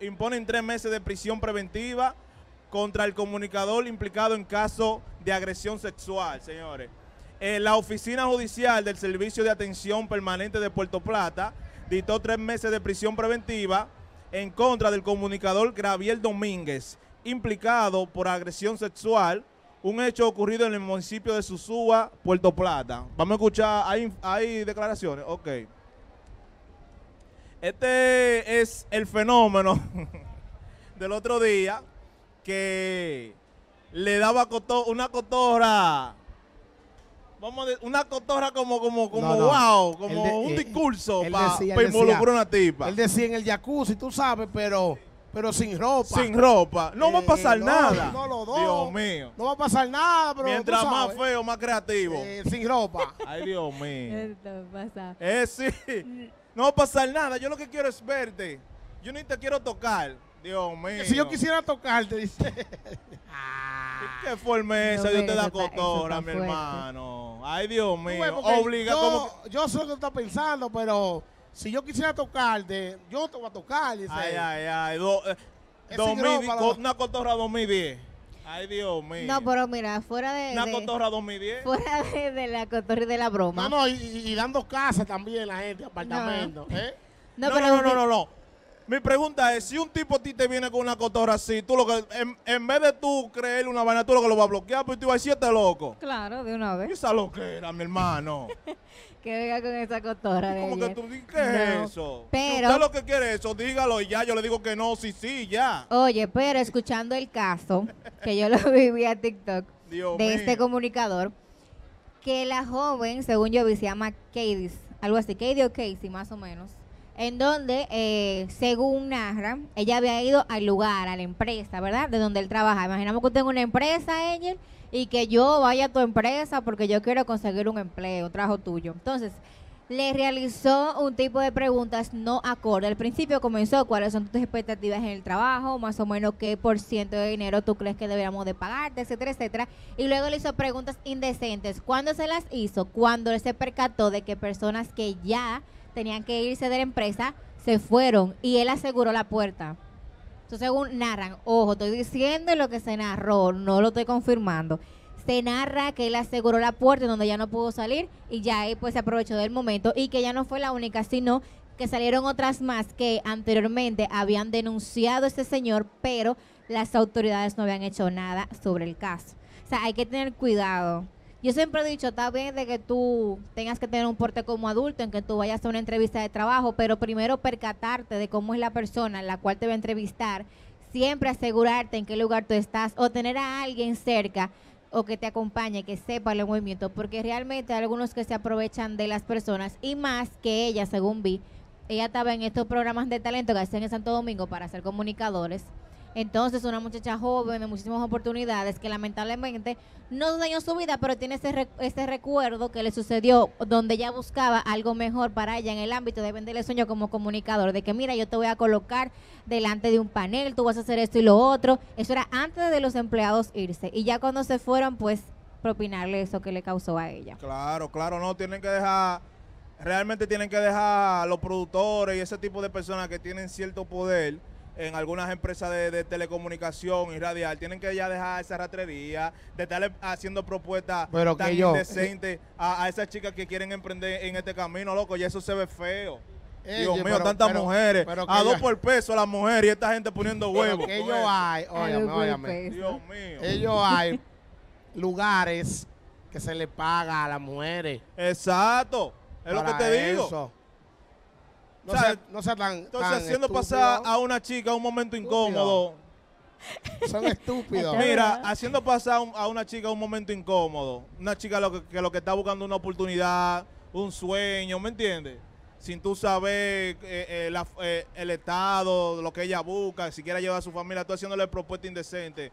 imponen tres meses de prisión preventiva contra el comunicador implicado en caso de agresión sexual, señores. la Oficina Judicial del Servicio de Atención Permanente de Puerto Plata dictó tres meses de prisión preventiva en contra del comunicador Graviel Domínguez, implicado por agresión sexual, un hecho ocurrido en el municipio de Susúa, Puerto Plata. Vamos a escuchar, hay, hay declaraciones, ok. Este es el fenómeno del otro día que le daba una cotorra. Vamos una cotorra como, como, como wow, como un eh, discurso para pa a una tipa. Él decía en el jacuzzi, tú sabes, pero pero sin ropa. Sin ropa. No va a eh, pasar nada. No Dios mío. No va a pasar nada, pero Mientras más feo, más creativo. Eh, sin ropa. Ay, Dios mío. Esto pasa. Eh, sí. Mm no va a pasar nada. Yo lo que quiero es verte. Yo ni te quiero tocar. Dios mío. Si yo quisiera tocarte, dice. Qué forma esa, Dios te da cotora, mi hermano. Ay, Dios mío. Obliga yo, como sé lo que pensando, pero si yo quisiera tocarte, yo te voy a tocar, dice. Ay, ay, ay. 2000, eh, una cotorra 2010. Ay, Dios mío. No, pero mira, fuera de. Una cotorra 2010. Fuera de, la cotorra y de la broma. No, no, y, y dando casa también la gente, apartamento, No. ¿eh? No, pero no, no, no, no, no. Mi pregunta es, si un tipo a ti te viene con una cotorra así, tú lo que, en, vez de tú creerle una vaina, tú lo que lo vas a bloquear, pues tú vas a decirte este loco. Claro, de una vez. Esa era, mi hermano. que venga con esa cotorra Como que tú dices, es eso? Pero... Si usted lo que quiere eso, dígalo y ya, yo le digo que no, sí, sí, ya. Oye, pero escuchando el caso, que yo lo viví a TikTok, de este comunicador, que la joven, según yo vi, se llama Katie, algo así, Katie o Casey, más o menos en donde, eh, según narra, ella había ido al lugar, a la empresa, ¿verdad? De donde él trabaja. Imaginamos que tengo una empresa, Angel, y que yo vaya a tu empresa porque yo quiero conseguir un empleo, un trabajo tuyo. Entonces, le realizó un tipo de preguntas no acorde. Al principio comenzó, ¿cuáles son tus expectativas en el trabajo? Más o menos, ¿qué por ciento de dinero tú crees que deberíamos de pagarte? Etcétera, etcétera. Y luego le hizo preguntas indecentes. ¿Cuándo se las hizo? Cuando él se percató de que personas que ya tenían que irse de la empresa, se fueron y él aseguró la puerta. Entonces, según narran, ojo, estoy diciendo lo que se narró, no lo estoy confirmando. Se narra que él aseguró la puerta donde ya no pudo salir y ya ahí pues se aprovechó del momento y que ya no fue la única, sino que salieron otras más que anteriormente habían denunciado a este señor, pero las autoridades no habían hecho nada sobre el caso. O sea, hay que tener cuidado yo siempre he dicho, está bien de que tú tengas que tener un porte como adulto, en que tú vayas a una entrevista de trabajo, pero primero percatarte de cómo es la persona en la cual te va a entrevistar, siempre asegurarte en qué lugar tú estás o tener a alguien cerca o que te acompañe, que sepa el movimiento, porque realmente hay algunos que se aprovechan de las personas y más que ella, según vi, ella estaba en estos programas de talento que hacen en Santo Domingo para ser comunicadores. Entonces, una muchacha joven de muchísimas oportunidades que lamentablemente no dañó su vida, pero tiene ese, recuerdo que le sucedió donde ella buscaba algo mejor para ella en el ámbito de venderle sueño como comunicador, de que mira, yo te voy a colocar delante de un panel, tú vas a hacer esto y lo otro. Eso era antes de los empleados irse. Y ya cuando se fueron, pues propinarle eso que le causó a ella. Claro, claro, no, tienen que dejar, realmente tienen que dejar a los productores y ese tipo de personas que tienen cierto poder en algunas empresas de, telecomunicación y radial tienen que ya dejar esa ratrería, de estar haciendo propuestas tan indecentes a, esas chicas que quieren emprender en este camino, loco, y eso se ve feo. Dios mío, tantas mujeres. a dos por peso a las mujeres y esta gente poniendo huevos. ellos hay, óyame, óyame. Dios mío. Ellos hay lugares que se le paga a las mujeres. Exacto. Es lo que te digo. No, se Entonces, haciendo pasar a una chica un momento incómodo. Son estúpidos. Mira, haciendo pasar a una chica un momento incómodo. Una chica lo que, lo que está buscando una oportunidad, un sueño, ¿me entiendes? Sin tú saber eh, eh, eh, el estado, lo que ella busca, si quiere llevar a su familia, tú haciéndole propuesta indecente.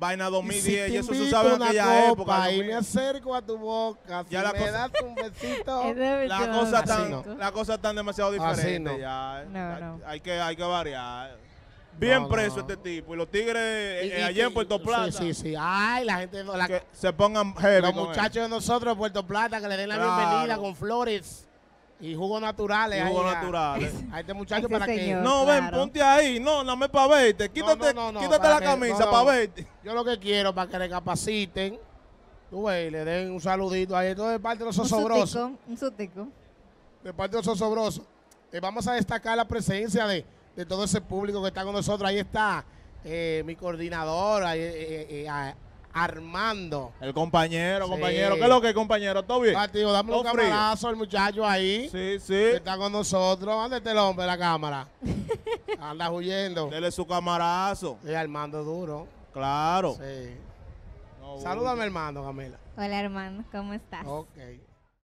Vaina 2010, y, eso tú sabes en aquella época. Y me acerco a tu boca, si me das un besito. la, cosa tan, demasiado diferente ya. Eh. No, hay, que, hay que variar. Bien preso este tipo. Y los tigres eh, allá en Puerto Plata. Sí, sí, sí. Ay, la gente. que se pongan Los muchachos de nosotros de Puerto Plata que le den la bienvenida con flores. Y jugo naturales. jugos naturales. A, este muchacho para que. No, ven, ponte ahí. No, no me para verte. Quítate, quítate la camisa para verte. Yo lo que quiero para que recapaciten. Tú ves, le den un saludito ahí. Esto de parte de los osobrosos. Un sotico. De parte de los osobrosos. vamos a destacar la presencia de, de, todo ese público que está con nosotros. Ahí está eh, mi coordinadora, eh, eh, Armando. El compañero, compañero. ¿Qué es lo que, compañero? ¿Todo bien? Ah, dame un abrazo al muchacho ahí. Sí, sí. Que está con nosotros. Ándate este el hombre la cámara? Anda huyendo. Dele su camarazo. Sí, Armando duro. Claro. Sí. Salúdame, Armando, Camila. Hola, hermano. ¿Cómo estás? Ok.